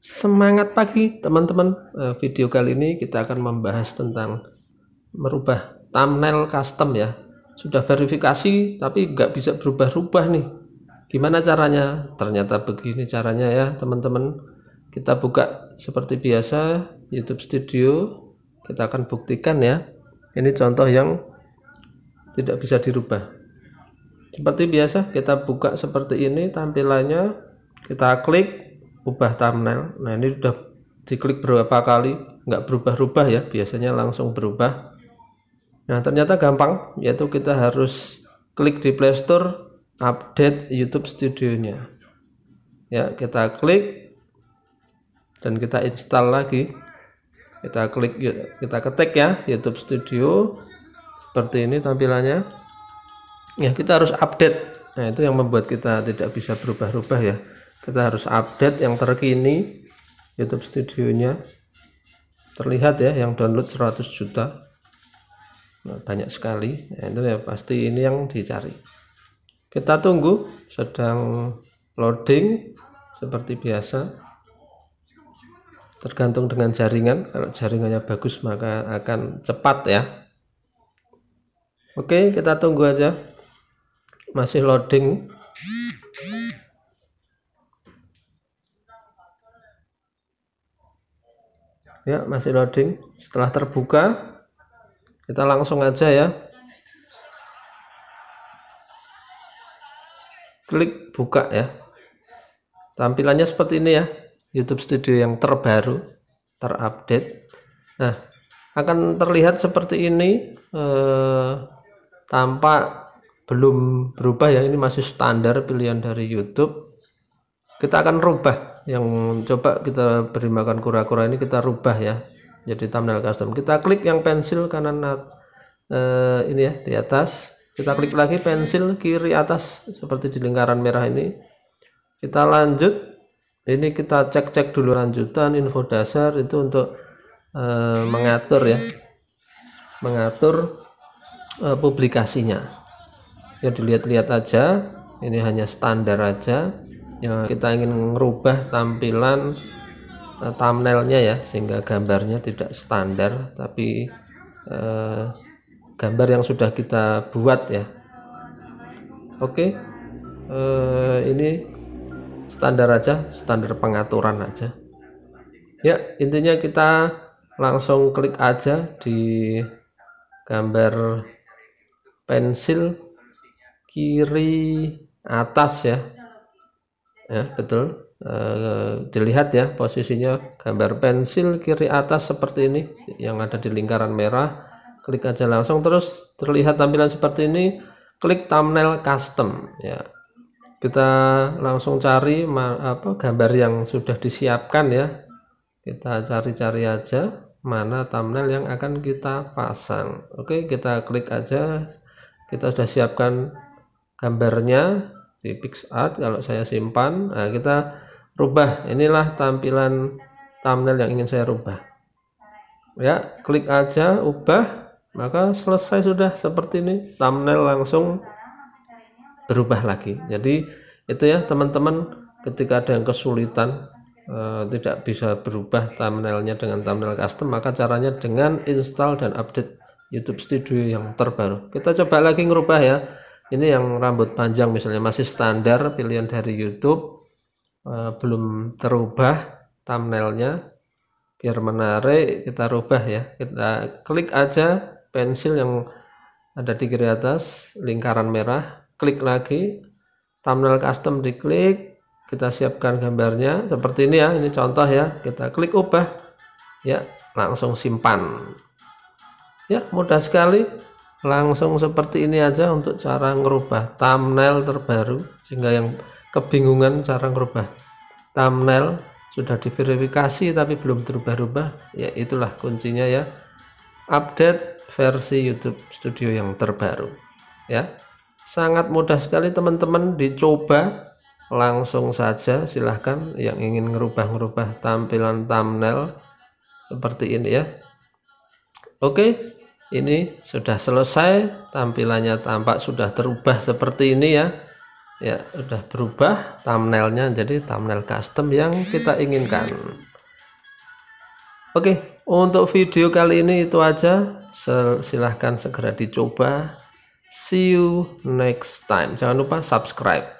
Semangat pagi teman-teman. Eh, video kali ini kita akan membahas tentang merubah thumbnail custom ya. Sudah verifikasi tapi nggak bisa berubah-ubah nih. Gimana caranya? Ternyata begini caranya ya teman-teman. Kita buka seperti biasa YouTube Studio. Kita akan buktikan ya. Ini contoh yang tidak bisa dirubah. Seperti biasa kita buka seperti ini tampilannya. Kita klik ubah thumbnail nah ini sudah diklik berapa kali nggak berubah-ubah ya biasanya langsung berubah nah ternyata gampang yaitu kita harus klik di playstore update youtube studionya ya kita klik dan kita install lagi kita klik ya, kita ketik ya YouTube Studio seperti ini tampilannya ya kita harus update nah itu yang membuat kita tidak bisa berubah-ubah ya kita harus update yang terkini YouTube studionya terlihat ya yang download 100 juta nah, banyak sekali nah, itu ya pasti ini yang dicari kita tunggu sedang loading seperti biasa tergantung dengan jaringan kalau jaringannya bagus maka akan cepat ya Oke kita tunggu aja masih loading ya masih loading setelah terbuka kita langsung aja ya klik buka ya tampilannya seperti ini ya YouTube Studio yang terbaru terupdate nah akan terlihat seperti ini eh, tampak belum berubah ya ini masih standar pilihan dari YouTube kita akan rubah yang coba kita beri makan kura-kura ini kita rubah ya jadi thumbnail custom kita klik yang pensil kanan uh, ini ya di atas kita klik lagi pensil kiri atas seperti di lingkaran merah ini kita lanjut ini kita cek-cek dulu lanjutan info dasar itu untuk uh, mengatur ya mengatur uh, publikasinya ya dilihat-lihat aja ini hanya standar aja ya, kita ingin merubah tampilan uh, thumbnailnya ya sehingga gambarnya tidak standar tapi uh, gambar yang sudah kita buat ya oke okay. uh, eh, ini standar aja standar pengaturan aja ya intinya kita langsung klik aja di gambar pensil kiri atas ya ya betul e, dilihat ya posisinya gambar pensil kiri atas seperti ini yang ada di lingkaran merah klik aja langsung terus terlihat tampilan seperti ini klik thumbnail custom ya kita langsung cari apa gambar yang sudah disiapkan ya kita cari-cari aja mana thumbnail yang akan kita pasang oke kita klik aja kita sudah siapkan gambarnya di PixArt kalau saya simpan nah kita rubah inilah tampilan thumbnail yang ingin saya rubah ya klik aja ubah maka selesai sudah seperti ini thumbnail langsung berubah lagi jadi itu ya teman-teman ketika ada yang kesulitan e, tidak bisa berubah thumbnailnya dengan thumbnail custom maka caranya dengan install dan update YouTube Studio yang terbaru kita coba lagi ngerubah ya ini yang rambut panjang misalnya masih standar pilihan dari YouTube eh, belum terubah thumbnailnya biar menarik kita rubah ya kita klik aja pensil yang ada di kiri atas lingkaran merah klik lagi thumbnail custom diklik kita siapkan gambarnya seperti ini ya ini contoh ya kita klik ubah ya langsung simpan ya mudah sekali langsung seperti ini aja untuk cara ngerubah thumbnail terbaru sehingga yang kebingungan cara ngerubah thumbnail sudah diverifikasi tapi belum terubah ubah ya itulah kuncinya ya update versi YouTube Studio yang terbaru ya sangat mudah sekali teman-teman dicoba langsung saja silahkan yang ingin ngerubah-ngerubah tampilan thumbnail seperti ini ya oke ini sudah selesai tampilannya tampak sudah terubah seperti ini ya ya sudah berubah thumbnailnya jadi thumbnail custom yang kita inginkan oke untuk video kali ini itu aja silahkan segera dicoba see you next time jangan lupa subscribe